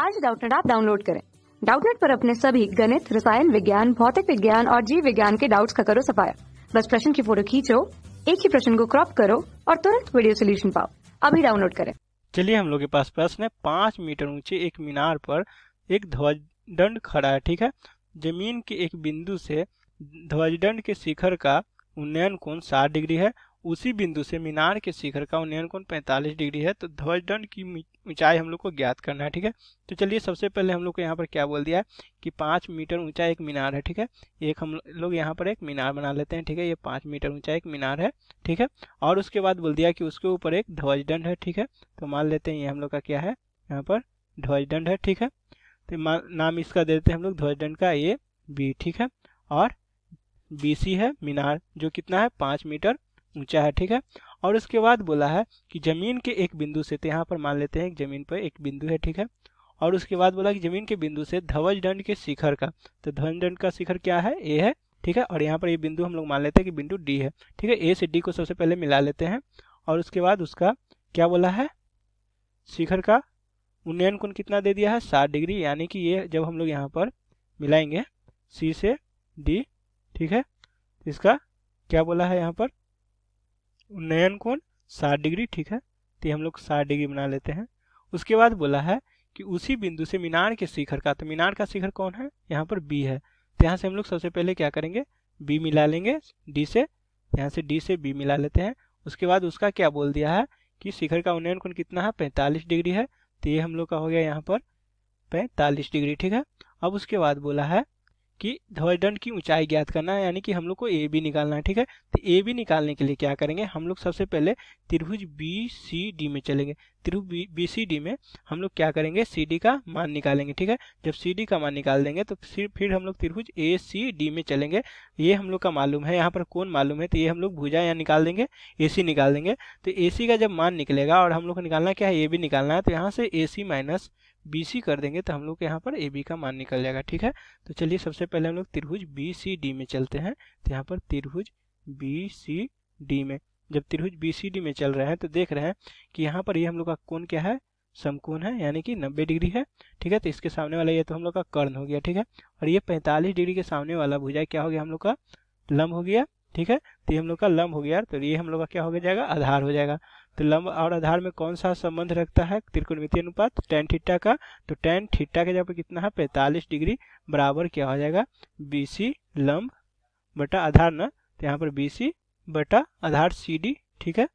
आज डाउटनेट आप डाउनलोड करें डाउटनेट पर अपने सभी गणित रसायन विज्ञान भौतिक विज्ञान और जीव विज्ञान के डाउट्स का करो सफाया बस प्रश्न की फोटो खींचो एक ही प्रश्न को क्रॉप करो और तुरंत वीडियो सोल्यूशन पाओ अभी डाउनलोड करें चलिए हम लोग के पास प्रश्न है पांच मीटर ऊंचे एक मीनार पर एक ध्वज दंड खड़ा है ठीक है जमीन के एक बिंदु से दंड के शिखर का उन्नयन कोण 60 डिग्री है उसी बिंदु से मीनार के शिखर का उन्नयन कोण 45 डिग्री है तो ध्वज दंड की ऊंचाई हम लोग को ज्ञात करना है ठीक है तो चलिए सबसे पहले हम लोग को यहाँ पर क्या बोल दिया है कि पाँच मीटर ऊंचा एक मीनार है ठीक है एक हम लोग यहाँ पर एक मीनार बना लेते हैं ठीक है ये पाँच मीटर ऊंचा एक मीनार है ठीक है और उसके बाद बोल दिया कि उसके ऊपर एक ध्वज दंड है ठीक है तो मान लेते हैं ये हम लोग का क्या है यहाँ पर ध्वजदंड है ठीक है तो नाम इसका दे देते हैं हम लोग ध्वजदंड का ए बी ठीक है और बी सी है मीनार जो कितना है पाँच मीटर ऊंचा है ठीक है और उसके बाद बोला है कि ज़मीन के एक बिंदु से तो यहाँ पर मान लेते हैं ज़मीन पर एक बिंदु है ठीक है और उसके बाद बोला कि ज़मीन के बिंदु से ध्वज दंड के शिखर का तो ध्वज दंड का शिखर क्या है ए है ठीक है और यहाँ पर ये यह बिंदु हम लोग मान लेते हैं कि बिंदु डी है ठीक है ए से डी को सबसे पहले मिला लेते हैं और उसके बाद उसका क्या बोला है शिखर का उन्नयन कोण कितना दे दिया है सात डिग्री यानी कि ये जब हम लोग यहाँ पर मिलाएंगे सी से डी ठीक है इसका क्या बोला है यहाँ पर उन्नयन कोण साठ डिग्री ठीक है तो हम लोग साठ डिग्री बना लेते हैं उसके बाद बोला है कि उसी बिंदु से मीनार के शिखर का तो मीनार का शिखर कौन है यहाँ पर बी है तो यहाँ से हम लोग सबसे पहले क्या करेंगे बी मिला लेंगे डी से तो यहाँ से डी से बी मिला लेते हैं उसके बाद उसका क्या बोल दिया है कि शिखर का उन्नयन कोण कितना है पैंतालीस डिग्री है तो ये हम लोग का हो गया यहाँ पर पैंतालीस डिग्री ठीक है अब उसके बाद बोला है कि ध्वजदंड की ऊंचाई ज्ञात करना है यानी कि हम लोग को ए बी निकालना है ठीक है तो ए बी निकालने के लिए क्या करेंगे हम लोग सबसे पहले त्रिभुज बी सी डी में चलेंगे त्रिभुज बी सी डी में हम लोग क्या करेंगे सी डी का मान निकालेंगे ठीक है जब सी डी का मान निकाल देंगे तो फिर हम लोग त्रिभुज ए सी डी में चलेंगे ये हम लोग का मालूम है यहाँ पर कौन मालूम है तो ये हम लोग भूजा यहाँ निकाल देंगे ए सी निकाल देंगे तो ए सी का जब मान निकलेगा और हम लोग को निकालना क्या है ए बी निकालना है तो यहाँ से ए सी माइनस बी सी कर देंगे तो हम लोग के यहाँ पर ए बी का मान निकल जाएगा ठीक है तो चलिए सबसे पहले हम लोग त्रिभुज बी सी डी में चलते हैं तो यहाँ पर त्रिभुज बी सी डी में जब त्रिभुज बी सी डी में चल रहे हैं तो देख रहे हैं कि यहाँ पर ये यह हम लोग का कौन क्या है समकोण है यानी कि 90 डिग्री है ठीक है तो इसके सामने वाला ये तो हम लोग का कर्ण हो गया ठीक है और ये 45 डिग्री के सामने वाला भुजा क्या हो गया हम लोग का लंब हो गया ठीक है तो ये हम लोग का लंब हो गया तो ये हम लोग का क्या हो जाएगा आधार हो जाएगा तो लंब और आधार में कौन सा संबंध रखता है त्रिकोणमितीय अनुपात टेन थीटा का तो टेन थीटा के जगह पर कितना है पैंतालीस डिग्री बराबर क्या हो जाएगा बी सी लंब बटा आधार न तो यहाँ पर बी सी बटा आधार सी डी ठीक है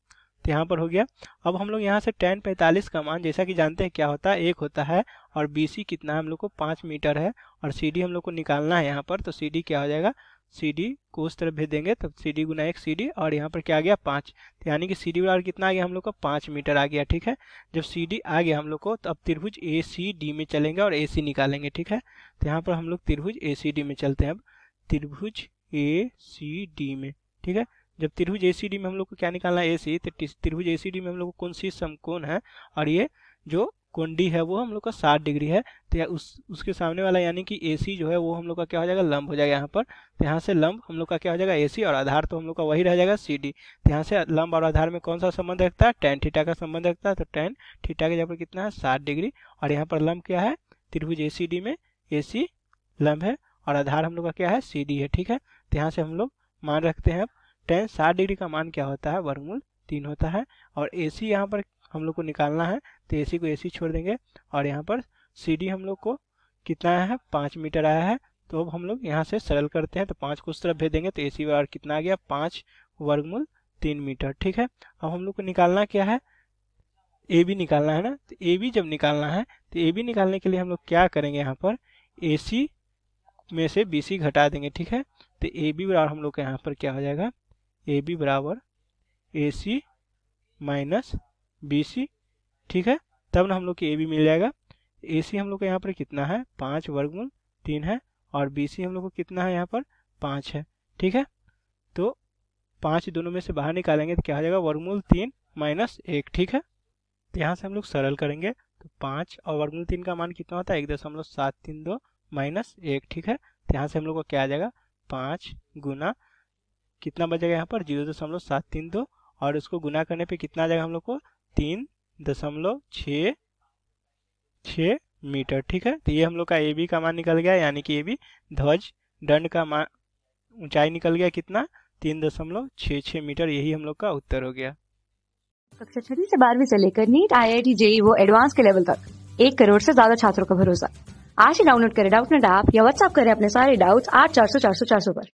तो यहाँ पर हो गया अब हम लोग यहाँ से टेन पैंतालीस का मान जैसा कि जानते हैं क्या होता है एक होता है और बी सी कितना है हम लोग को पाँच मीटर है और सी डी हम लोग को निकालना है यहाँ पर तो सी डी क्या हो जाएगा सी डी को उस तरफ देंगे तब सी डी गुना एक सी डी और यहाँ पर क्या आ गया पाँच तो यानी कि सी डी बराबर कितना आ गया हम लोग का पाँच मीटर आ गया ठीक है जब सी डी आ गया हम लोग को तो अब त्रिभुज ए सी डी में चलेंगे और ए सी निकालेंगे ठीक है तो यहाँ पर हम लोग त्रिभुज ए सी डी में चलते हैं अब त्रिभुज ए सी डी में ठीक है जब त्रिभुज ए सी डी में हम लोग को क्या निकालना है ए सी तो त्रिभुज ए सी डी में हम लोग को कौन सी समकोण है और ये जो कुंडी है वो हम लोग का साठ डिग्री है तो उस उसके सामने वाला यानी कि ए जो है वो हम लोग का क्या हो जाएगा लंब हो जाएगा यहाँ पर तो यहाँ से लंब हम लोग का क्या हो जाएगा ए और आधार तो हम लोग का वही रह जाएगा सी डी तो यहाँ से लंब और आधार में कौन सा संबंध रखता है टेन थीटा का संबंध रखता है तो टेन थीटा के यहाँ पर कितना है साठ डिग्री और यहाँ पर लंब क्या है त्रिभुज ए में ए लंब है और आधार हम लोग का क्या है सी है ठीक है तो यहाँ से हम लोग मान रखते हैं अब टेन साठ डिग्री का मान क्या होता है वर्गमूल तीन होता है और ए सी यहाँ पर हम लोग को निकालना है तो ए को ए छोड़ देंगे और यहाँ पर सी हम लोग को कितना आया है पाँच मीटर आया है तो अब हम लोग यहाँ से सरल करते हैं तो पाँच को उस तरफ देंगे तो ए सी कितना आ गया पाँच वर्गमूल तीन मीटर ठीक है अब हम लोग को निकालना क्या है ए बी निकालना है ना तो ए बी जब निकालना है तो ए बी निकालने के लिए हम लोग क्या करेंगे यहाँ पर ए सी में से बी सी घटा देंगे ठीक है तो ए बी बराबर हम लोग का यहाँ पर क्या हो जाएगा ए बी बराबर ए सी माइनस बी सी ठीक है तब ना हम लोग की ए बी मिल जाएगा ए सी हम लोग का यहाँ पर कितना है पाँच वर्गमूल तीन है और बी सी हम लोग को कितना है यहाँ पर पाँच है ठीक है तो पाँच दोनों में से बाहर निकालेंगे तो क्या हो जाएगा वर्गमूल तीन माइनस एक ठीक है तो यहाँ से हम लोग सरल करेंगे तो पाँच और वर्गमूल तीन का मान कितना होता है एक दशमलव सात तीन दो माइनस एक ठीक है तो यहाँ से हम लोग को क्या आ जाएगा पाँच गुना कितना बचेगा यहाँ पर जीरो दशमलव सात तीन दो और उसको गुना करने पे कितना आ जाएगा हम लोग को तीन दशमलव छ छ मीटर ठीक है तो ये हम लोग का ए बी का मान निकल गया यानी कि ए बी ध्वज दंड का मान ऊंचाई निकल गया कितना तीन दशमलव छ छ मीटर यही हम लोग का उत्तर हो गया कक्षा छठी से बारहवीं से लेकर NEET I I T JEE वो एडवांस के लेवल तक एक करोड़ से ज्यादा छात्रों का भरोसा आज ही डाउनलोड करें डाउट नेट ऐप या व्हाट्सअप करें अपने सारे डाउट्स आठ चार सौ चार सौ चार सौ पर